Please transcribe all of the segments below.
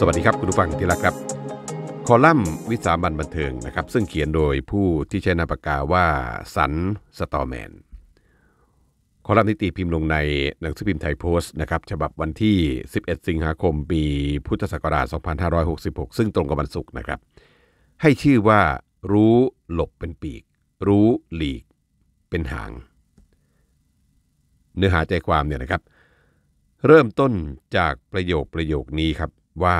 สวัสดีครับ คุณผู้ฟังที่รักครับ คอลัมน์วิสามันบันเทิงนะครับซึ่งเขียนโดยผู้ที่ใช้นามปากกาว่าสันสตอแมนคอลัมน์นี้ตีพิมพ์ลงในหนังสือพิมพ์ไทยโพสต์นะครับฉบับวันที่ 11 สิงหาคมปีพุทธศักราช2566 ซึ่งตรงกับวันศุกร์นะครับ ให้ชื่อว่ารู้หลบเป็นปีก รู้หลีกเป็นหาง เนื้อหาใจความเนี่ยนะครับ เริ่มต้นจากประโยคประโยคนี้ครับว่า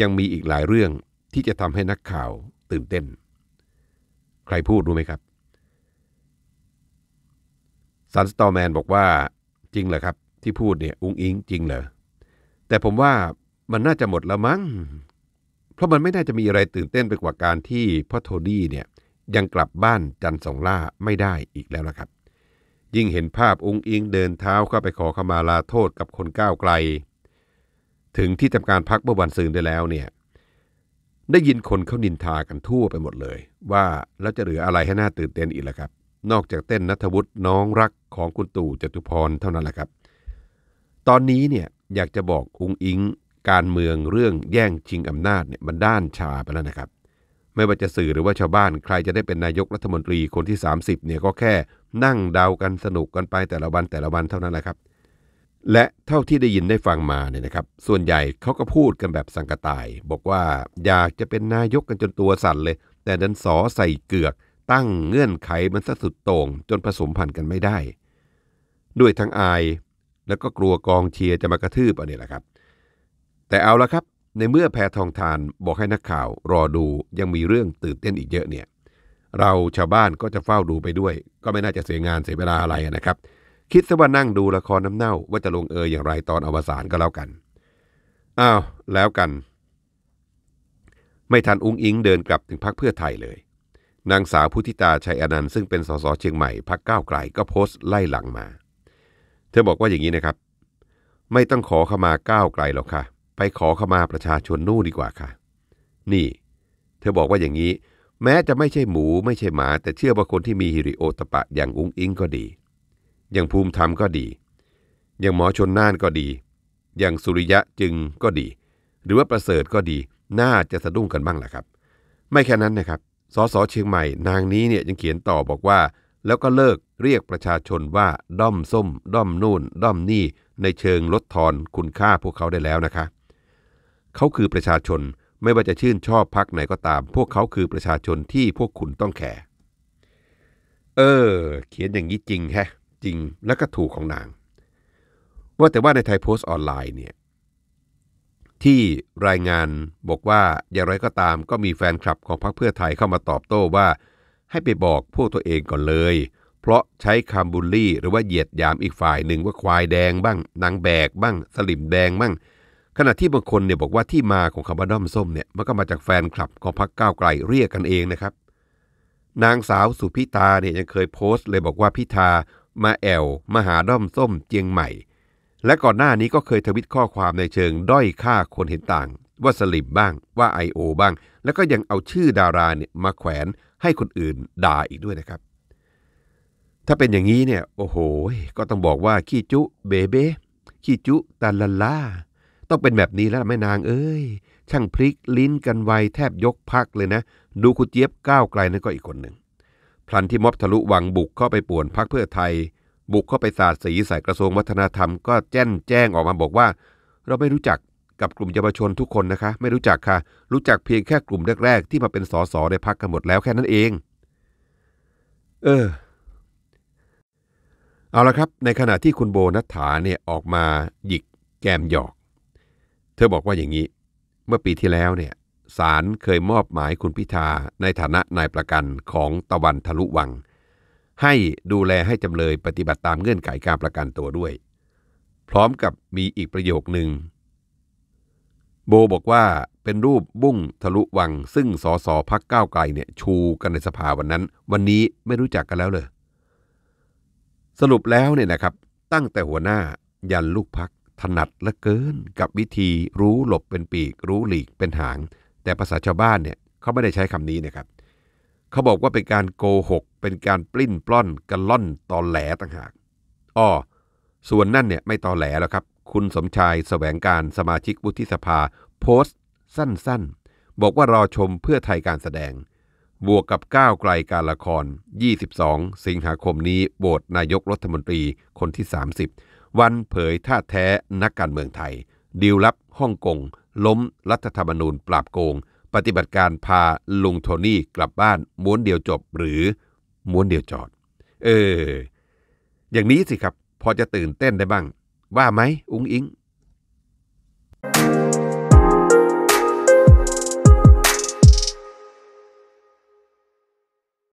ยังมีอีกหลายเรื่องที่จะทำให้นักข่าวตื่นเต้น ใครพูดรู้ไหมครับซันสตอร์แมนบอกว่าจริงเหรอครับที่พูดเนี่ยอุ้งอิงจริงเหรอแต่ผมว่ามันน่าจะหมดแล้วมั้งเพราะมันไม่น่าจะมีอะไรตื่นเต้นไปกว่าการที่พ่อโทดี้เนี่ยยังกลับบ้านจันสองล่าไม่ได้อีกแล้วนะครับ ยิ่งเห็นภาพอง้งอิงเดินเท้าเข้าไปขอขมาลาโทษกับคนก้าวไกลถึงที่ทำการพักเมื่อวันซืนได้แล้วเนี่ยได้ยินคนเขานินทากันทั่วไปหมดเลย ว่าแล้วจะเหลืออะไรให้หน่าตื่นเต้นอีกล่ะครับ นอกจากเต้นนัทวุฒิน้องรักของคุณตู่จตุพรเท่านั้นแหละครับ ตอนนี้เนี่ยอยากจะบอกองอิงการเมืองเรื่องแย่งชิงอำนาจเนี่ยมันด้านชาไปแล้วนะครับ ไม่ว่าจะสื่อหรือว่าชาวบ้านใครจะได้เป็นนายกรัฐมนตรีคนที่ 30เนี่ยก็แค่นั่งเดากันสนุกกันไปแต่ละวันแต่ละวันเท่านั้นแหละครับและเท่าที่ได้ยินได้ฟังมาเนี่ยนะครับ ส่วนใหญ่เขาก็พูดกันแบบสังกตาย บอกว่าอยากจะเป็นนายกกันจนตัวสั่นเลย แต่ดันสอใส่เกือกตั้งเงื่อนไขมันะสุดโต่งจนผสมพันธ์กันไม่ได้ ด้วยทั้งอาย แล้วก็กลัวกองเชียร์จะมากระทืบอันนี้แหละครับ แต่เอาละครับ ในเมื่อแพทองทานบอกให้นักข่าวรอดูยังมีเรื่องตื่นเต้นอีกเยอะเนี่ย เราชาวบ้านก็จะเฝ้าดูไปด้วย ก็ไม่น่าจะเสียงานเสียเวลาอะไรนะครับคิดซะว่านั่งดูละครน้ำเน่าว่าจะลงเอยอย่างไรตอนอวสานก็แล้วกัน อ้าว แล้วกัน ไม่ทันอุ้งอิงเดินกลับถึงพักเพื่อไทยเลย นางสาวพุทธิตาชัยอนันต์ซึ่งเป็นสสเชียงใหม่พักก้าวไกลก็โพสต์ไล่หลังมา เธอบอกว่าอย่างนี้นะครับ ไม่ต้องขอเข้ามาก้าวไกลหรอกค่ะ ไปขอเข้ามาประชาชนนู่นดีกว่าค่ะ นี่ เธอบอกว่าอย่างนี้ แม้จะไม่ใช่หมูไม่ใช่หมาแต่เชื่อว่าคนที่มีฮิริโอตปะอย่างอุ้งอิงก็ดีอย่างภูมิธรรมก็ดี อย่างหมอชนน่านก็ดี อย่างสุริยะจึงก็ดี หรือว่าประเสริฐก็ดี น่าจะสะดุ้งกันบ้างแหละครับ ไม่แค่นั้นนะครับสสเชียงใหม่ นางนี้เนี่ยยังเขียนต่อบอกว่าแล้วก็เลิกเรียกประชาชนว่าด้อมส้มด้อมนู่นด้อมนี่ในเชิงลดทอนคุณค่าพวกเขาได้แล้วนะคะ เขาคือประชาชนไม่ว่าจะชื่นชอบพักไหนก็ตาม พวกเขาคือประชาชนที่พวกคุณต้องแคร์ เออเขียนอย่างนี้จริงแฮะจริงและก็ถูกของนาง ว่าแต่ว่าในไทยโพสต์ออนไลน์เนี่ย ที่รายงานบอกว่าอย่างไรก็ตามก็มีแฟนคลับของพรรคเพื่อไทยเข้ามาตอบโต้ว่า ให้ไปบอกพวกตัวเองก่อนเลย เพราะใช้คำบูลลี่ หรือว่าเหยียดยามอีกฝ่ายหนึ่งว่าควายแดงบ้างนางแบกบ้างสลิมแดงบ้างขณะที่บางคนเนี่ยบอกว่าที่มาของคำว่าด้อมส้มเนี่ยมันก็มาจากแฟนคลับของพรรคก้าวไกลเรียกกันเองนะครับนางสาวสุพิตาเนี่ยยังเคยโพสต์เลยบอกว่าพิธามาแอลมาหาด้อมส้มเจียงใหม่ และก่อนหน้านี้ก็เคยทวิตข้อความในเชิง ด้อยค่าคนเห็นต่าง ว่าสลิปบ้างว่า I.O. บ้าง แล้วก็ยังเอาชื่อดาราเนี่ยมาแขวนให้คนอื่นด่าอีกด้วยนะครับ ถ้าเป็นอย่างนี้เนี่ยโอ้โห ก็ต้องบอกว่า ขี้จุเบเบขี้จุตาลล่าต้องเป็นแบบนี้แล้วแม่นางเอ้ย ช่างพลิกลิ้นกันไวแทบยกพักเลยนะ ดูคุณเจี๊ยบก้าวไกลนั่นก็อีกคนหนึ่งพลันที่ม็อบทะลุวังบุกเข้าไปป่วนพักเพื่อไทย บุกเข้าไปสาดสีใส่กระทรวงวัฒนธรรมก็แจ้นแจ้งออกมาบอกว่า เราไม่รู้จักกับกลุ่มเยาวชนทุกคนนะคะ ไม่รู้จักค่ะ รู้จักเพียงแค่กลุ่มแรกๆที่มาเป็นสสในพักกันหมดแล้วแค่นั้นเอง เออเอาละครับ ในขณะที่คุณโบนัฐฐาเนี่ยออกมาหยิกแกมหยอก เธอบอกว่าอย่างนี้ เมื่อปีที่แล้วเนี่ยศาลเคยมอบหมายคุณพิธาในฐานะนายประกันของตะวันทะลุวัง ให้ดูแลให้จำเลยปฏิบัติตามเงื่อนไขการประกันตัวด้วย พร้อมกับมีอีกประโยคหนึ่งโบบอกว่าเป็นรูปบุ้งทะลุวัง ซึ่งสสพักก้าวไกลเนี่ยชูกันในสภาวันนั้น วันนี้ไม่รู้จักกันแล้วเลย สรุปแล้วเนี่ยนะครับ ตั้งแต่หัวหน้ายันลูกพักถนัดละเกินกับวิธีรู้หลบเป็นปีกรู้หลีกเป็นหางแต่ภาษาชาวบ้านเนี่ยเขาไม่ได้ใช้คำนี้นะครับเขาบอกว่าเป็นการโกหก เป็นการปลิ้นปล้อนกระล่อนตอแหลต่างหากอ้อส่วนนั่นเนี่ยไม่ตอแหลแล้วครับ คุณสมชายสแสวงการสมาชิกวุฒิสภา โพสต์ สั้นๆ บอกว่ารอชมเพื่อไทยการแสดง บวกกับก้าวไกลการละคร 22 สิงหาคมนี้โหวตนายกรัฐมนตรีคนที่ 30 วันเผยท่าแท้นักการเมืองไทย ดีลลับฮ่องกงล้มรัฐธรรมนูญปราบโกง ปฏิบัติการพาลุงโทนี่กลับบ้านม้วนเดียวจบหรือ ม้วนเดียวจอด เอออย่างนี้สิครับพอจะตื่นเต้นได้บ้าง ว่าไหมอุ้งอิง